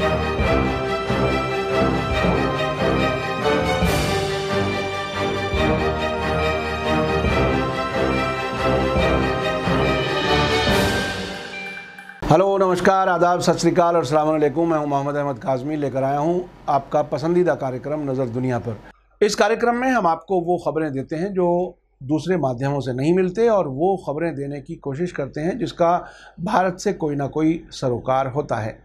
hello नमस्कार आदाब सत श्रीकाल और सलामकुम मैं हूं मोहम्मद अहमद काजमी लेकर आया हूं आपका पसंदीदा कार्यक्रम नज़र दुनिया पर इस कार्यक्रम में हम आपको वो ख़बरें देते हैं जो दूसरे माध्यमों से नहीं मिलते और वो ख़बरें देने की कोशिश करते हैं जिसका भारत से कोई ना कोई सरोकार होता है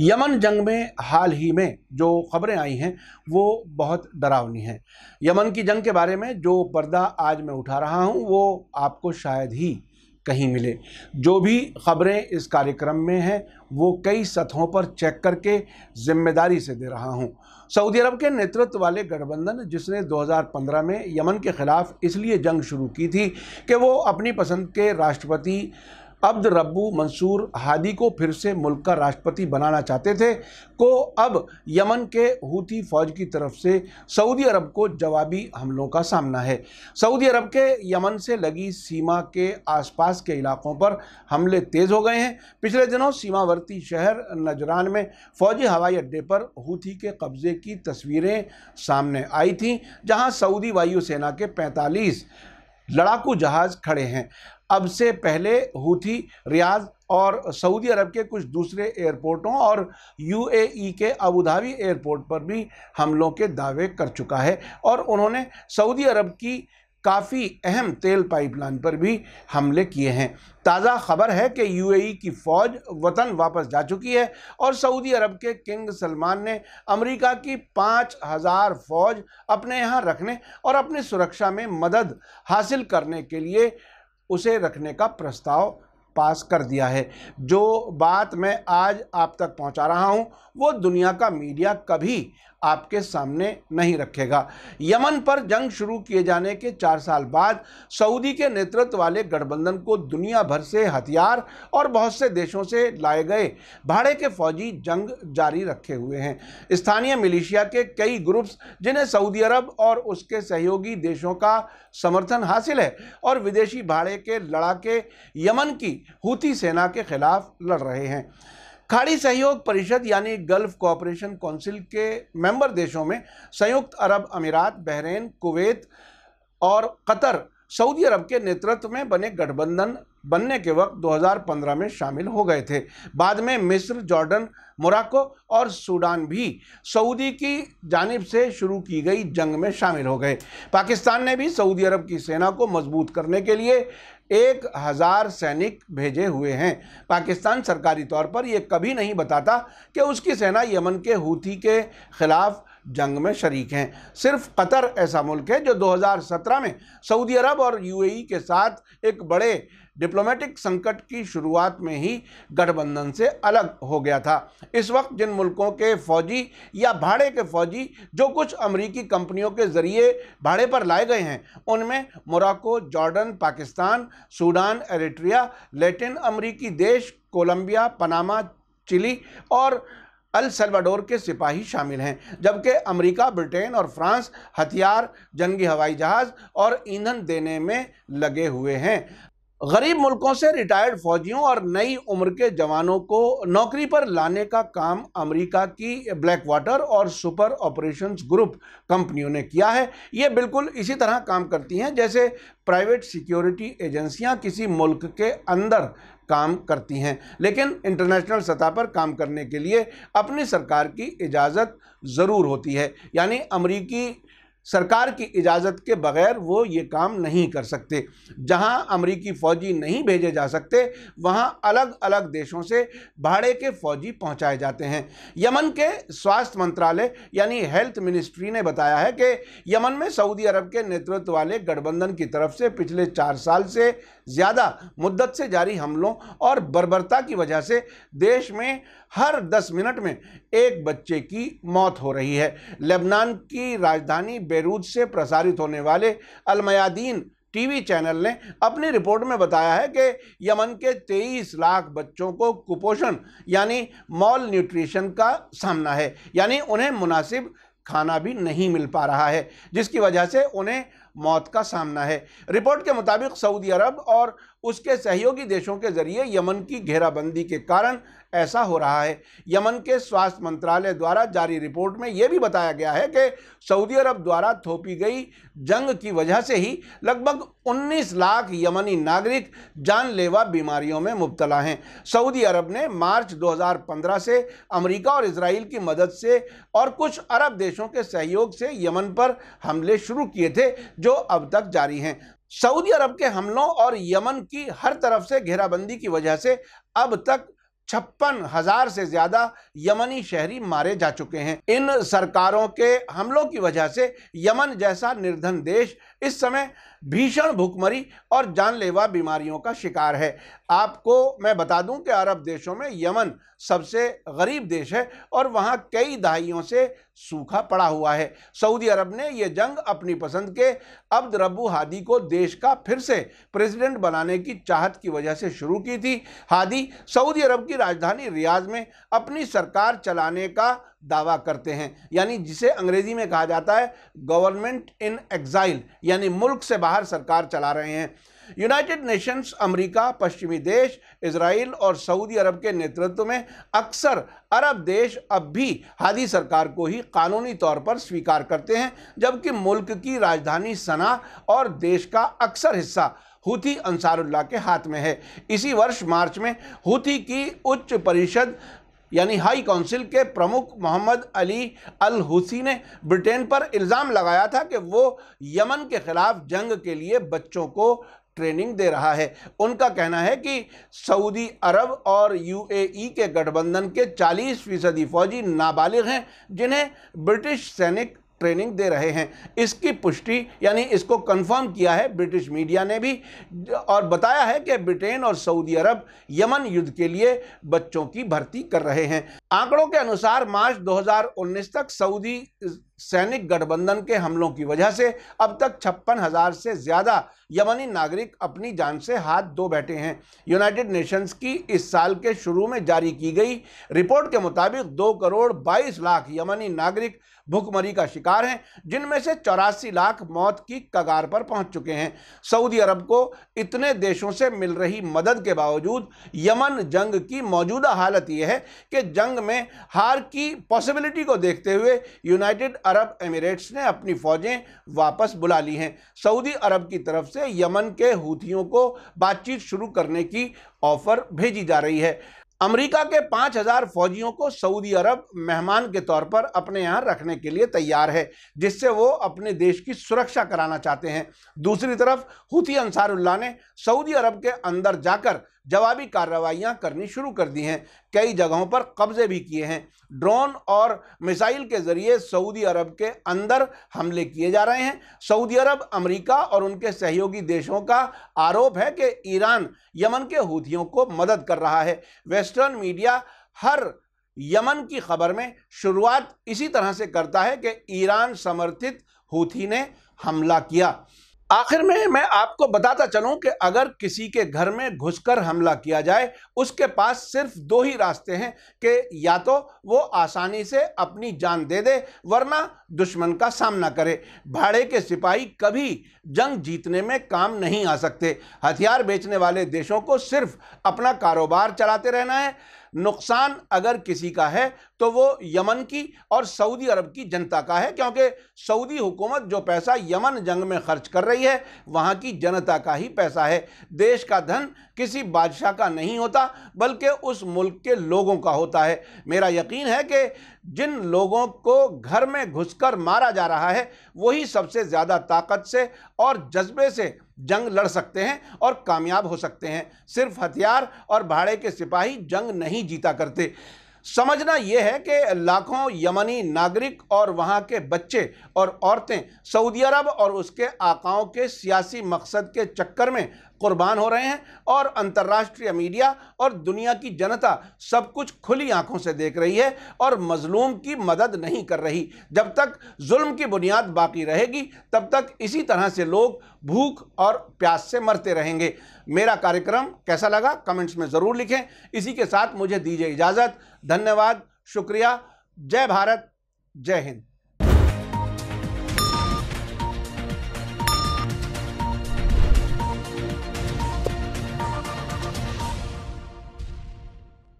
यमन जंग में हाल ही में जो खबरें आई हैं वो बहुत डरावनी हैं यमन की जंग के बारे में जो पर्दा आज मैं उठा रहा हूँ वो आपको शायद ही कहीं मिले जो भी खबरें इस कार्यक्रम में हैं वो कई सतहों पर चेक करके जिम्मेदारी से दे रहा हूँ सऊदी अरब के नेतृत्व वाले गठबंधन जिसने 2015 में यमन के ख़िलाफ़ इसलिए जंग शुरू की थी कि वो अपनी पसंद के राष्ट्रपति अब्द रब्बू मंसूर हादी को फिर से मुल्क का राष्ट्रपति बनाना चाहते थे को अब यमन के हूती फौज की तरफ से सऊदी अरब को जवाबी हमलों का सामना है सऊदी अरब के यमन से लगी सीमा के आसपास के इलाकों पर हमले तेज़ हो गए हैं पिछले दिनों सीमावर्ती शहर नजरान में फौजी हवाई अड्डे पर हूती के कब्ज़े की तस्वीरें सामने आई थी जहाँ सऊदी वायुसेना के पैंतालीस लड़ाकू जहाज खड़े हैं अब से पहले हूथी रियाज और सऊदी अरब के कुछ दूसरे एयरपोर्टों और यूएई के अबूधाबी एयरपोर्ट पर भी हमलों के दावे कर चुका है और उन्होंने सऊदी अरब की काफ़ी अहम तेल पाइपलाइन पर भी हमले किए हैं ताज़ा खबर है कि यूएई की फ़ौज वतन वापस जा चुकी है और सऊदी अरब के किंग सलमान ने अमेरिका की पाँच हज़ार फ़ौज अपने यहाँ रखने और अपनी सुरक्षा में मदद हासिल करने के लिए उसे रखने का प्रस्ताव पास कर दिया है जो बात मैं आज आप तक पहुंचा रहा हूं वो दुनिया का मीडिया कभी आपके सामने नहीं रखेगा यमन पर जंग शुरू किए जाने के चार साल बाद सऊदी के नेतृत्व वाले गठबंधन को दुनिया भर से हथियार और बहुत से देशों से लाए गए भाड़े के फौजी जंग जारी रखे हुए हैं स्थानीय मिलिशिया के कई ग्रुप्स जिन्हें सऊदी अरब और उसके सहयोगी देशों का समर्थन हासिल है और विदेशी भाड़े के लड़ाके यमन की हूती सेना के खिलाफ लड़ रहे हैं खाड़ी सहयोग परिषद यानी गल्फ कोऑपरेशन काउंसिल के मेंबर देशों में संयुक्त अरब अमीरात बहरीन कुवैत और कतर सऊदी अरब के नेतृत्व में बने गठबंधन बनने के वक्त 2015 में शामिल हो गए थे बाद में मिस्र जॉर्डन मोराको और सूडान भी सऊदी की जानब से शुरू की गई जंग में शामिल हो गए पाकिस्तान ने भी सऊदी अरब की सेना को मजबूत करने के लिए एक हज़ार सैनिक भेजे हुए हैं पाकिस्तान सरकारी तौर पर यह कभी नहीं बताता कि उसकी सेना यमन के हूथी के ख़िलाफ़ जंग में शरीक हैं सिर्फ कतर ऐसा मुल्क है जो 2017 में सऊदी अरब और यूएई के साथ एक बड़े डिप्लोमेटिक संकट की शुरुआत में ही गठबंधन से अलग हो गया था इस वक्त जिन मुल्कों के फौजी या भाड़े के फौजी जो कुछ अमरीकी कंपनियों के ज़रिए भाड़े पर लाए गए हैं उनमें Morocco Jordan Pakistan Sudan Eritrea Latin अमरीकी देश कोलंबिया पनामा चिली और अल सल्वाडोर के सिपाही शामिल हैं जबकि अमेरिका, ब्रिटेन और फ्रांस हथियार जंगी हवाई जहाज और ईंधन देने में लगे हुए हैं गरीब मुल्कों से रिटायर्ड फौजियों और नई उम्र के जवानों को नौकरी पर लाने का काम अमेरिका की ब्लैक वाटर और सुपर ऑपरेशंस ग्रुप कंपनियों ने किया है ये बिल्कुल इसी तरह काम करती हैं जैसे प्राइवेट सिक्योरिटी एजेंसियां किसी मुल्क के अंदर काम करती हैं लेकिन इंटरनेशनल सतह पर काम करने के लिए अपनी सरकार की इजाज़त ज़रूर होती है यानी अमरीकी सरकार की इजाज़त के बगैर वो ये काम नहीं कर सकते जहां अमरीकी फ़ौजी नहीं भेजे जा सकते वहां अलग अलग देशों से भाड़े के फ़ौजी पहुंचाए जाते हैं यमन के स्वास्थ्य मंत्रालय यानी हेल्थ मिनिस्ट्री ने बताया है कि यमन में सऊदी अरब के नेतृत्व वाले गठबंधन की तरफ से पिछले चार साल से ज़्यादा मुद्दत से जारी हमलों और बर्बरता की वजह से देश में हर दस मिनट में एक बच्चे की मौत हो रही है लेबनान की राजधानी बेरूत से प्रसारित होने वाले अलमयादीन टीवी चैनल ने अपनी रिपोर्ट में बताया है कि यमन के 23 लाख बच्चों को कुपोषण यानी मॉल न्यूट्रिशन का सामना है यानी उन्हें मुनासिब खाना भी नहीं मिल पा रहा है जिसकी वजह से उन्हें मौत का सामना है रिपोर्ट के मुताबिक सऊदी अरब और उसके सहयोगी देशों के जरिए यमन की घेराबंदी के कारण ऐसा हो रहा है यमन के स्वास्थ्य मंत्रालय द्वारा जारी रिपोर्ट में यह भी बताया गया है कि सऊदी अरब द्वारा थोपी गई जंग की वजह से ही लगभग 19 लाख यमनी नागरिक जानलेवा बीमारियों में मुबतला हैं सऊदी अरब ने मार्च 2015 से अमेरिका और इसराइल की मदद से और कुछ अरब देशों के सहयोग से यमन पर हमले शुरू किए थे जो अब तक जारी हैं सऊदी अरब के हमलों और यमन की हर तरफ से घेराबंदी की वजह से अब तक छप्पन हजार से ज्यादा यमनी शहरी मारे जा चुके हैं इन सरकारों के हमलों की वजह से यमन जैसा निर्धन देश इस समय भीषण भुखमरी और जानलेवा बीमारियों का शिकार है आपको मैं बता दूं कि अरब देशों में यमन सबसे गरीब देश है और वहाँ कई दहाइयों से सूखा पड़ा हुआ है सऊदी अरब ने यह जंग अपनी पसंद के अब्द रबू हादी को देश का फिर से प्रेसिडेंट बनाने की चाहत की वजह से शुरू की थी हादी सऊदी अरब की राजधानी रियाज में अपनी सरकार चलाने का दावा करते हैं यानी जिसे अंग्रेजी में कहा जाता है गवर्नमेंट इन एग्जाइल यानी मुल्क से बाहर सरकार चला रहे हैं यूनाइटेड नेशंस अमेरिका पश्चिमी देश इसराइल और सऊदी अरब के नेतृत्व में अक्सर अरब देश अब भी हादी सरकार को ही कानूनी तौर पर स्वीकार करते हैं जबकि मुल्क की राजधानी सना और देश का अक्सर हिस्सा हूथी अंसारुल्ला के हाथ में है इसी वर्ष मार्च में हूथी की उच्च परिषद यानी हाई काउंसिल के प्रमुख मोहम्मद अली अल हुसी ने ब्रिटेन पर इल्ज़ाम लगाया था कि वो यमन के ख़िलाफ़ जंग के लिए बच्चों को ट्रेनिंग दे रहा है उनका कहना है कि सऊदी अरब और यूएई के गठबंधन के 40 फीसदी फौजी नाबालिग हैं जिन्हें ब्रिटिश सैनिक ट्रेनिंग दे रहे हैं इसकी पुष्टि यानी इसको कंफर्म किया है ब्रिटिश मीडिया ने भी और बताया है कि ब्रिटेन और सऊदी अरब यमन युद्ध के लिए बच्चों की भर्ती कर रहे हैं आंकड़ों के अनुसार मार्च 2019 तक सऊदी सैनिक गठबंधन के हमलों की वजह से अब तक छप्पन हजार से ज़्यादा यमनी नागरिक अपनी जान से हाथ धो बैठे हैं यूनाइटेड नेशंस की इस साल के शुरू में जारी की गई रिपोर्ट के मुताबिक दो करोड़ बाईस लाख यमनी नागरिक भुखमरी का शिकार हैं जिनमें से चौरासी लाख मौत की कगार पर पहुंच चुके हैं सऊदी अरब को इतने देशों से मिल रही मदद के बावजूद यमन जंग की मौजूदा हालत यह है कि जंग में हार की पॉसिबिलिटी को देखते हुए यूनाइटेड अरब एमिरेट्स ने अपनी फ़ौजें वापस बुला ली हैं सऊदी अरब की तरफ से यमन के हूथियों को बातचीत शुरू करने की ऑफ़र भेजी जा रही है अमेरिका के 5000 फौजियों को सऊदी अरब मेहमान के तौर पर अपने यहाँ रखने के लिए तैयार है जिससे वो अपने देश की सुरक्षा कराना चाहते हैं दूसरी तरफ हुती अंसारुल्ला ने सऊदी अरब के अंदर जाकर जवाबी कार्रवाइयाँ करनी शुरू कर दी हैं कई जगहों पर कब्ज़े भी किए हैं ड्रोन और मिसाइल के ज़रिए सऊदी अरब के अंदर हमले किए जा रहे हैं सऊदी अरब अमेरिका और उनके सहयोगी देशों का आरोप है कि ईरान यमन के हूथियों को मदद कर रहा है वेस्टर्न मीडिया हर यमन की खबर में शुरुआत इसी तरह से करता है कि ईरान समर्थित हूथी ने हमला किया आखिर में मैं आपको बताता चलूं कि अगर किसी के घर में घुसकर हमला किया जाए उसके पास सिर्फ दो ही रास्ते हैं कि या तो वो आसानी से अपनी जान दे दे वरना दुश्मन का सामना करे भाड़े के सिपाही कभी जंग जीतने में काम नहीं आ सकते हथियार बेचने वाले देशों को सिर्फ अपना कारोबार चलाते रहना है नुकसान अगर किसी का है तो वो यमन की और सऊदी अरब की जनता का है क्योंकि सऊदी हुकूमत जो पैसा यमन जंग में खर्च कर रही है वहाँ की जनता का ही पैसा है देश का धन किसी बादशाह का नहीं होता बल्कि उस मुल्क के लोगों का होता है मेरा यकीन है कि जिन लोगों को घर में घुसकर मारा जा रहा है वही सबसे ज़्यादा ताकत से और जज्बे से जंग लड़ सकते हैं और कामयाब हो सकते हैं सिर्फ हथियार और भाड़े के सिपाही जंग नहीं जीता करते समझना यह है कि लाखों यमनी नागरिक और वहाँ के बच्चे और औरतें सऊदी अरब और उसके आकाओं के सियासी मकसद के चक्कर में कुर्बान हो रहे हैं और अंतर्राष्ट्रीय मीडिया और दुनिया की जनता सब कुछ खुली आंखों से देख रही है और मजलूम की मदद नहीं कर रही जब तक जुल्म की बुनियाद बाकी रहेगी तब तक इसी तरह से लोग भूख और प्यास से मरते रहेंगे मेरा कार्यक्रम कैसा लगा कमेंट्स में ज़रूर लिखें इसी के साथ मुझे दीजिए इजाज़त धन्यवाद शुक्रिया जय भारत जय हिंद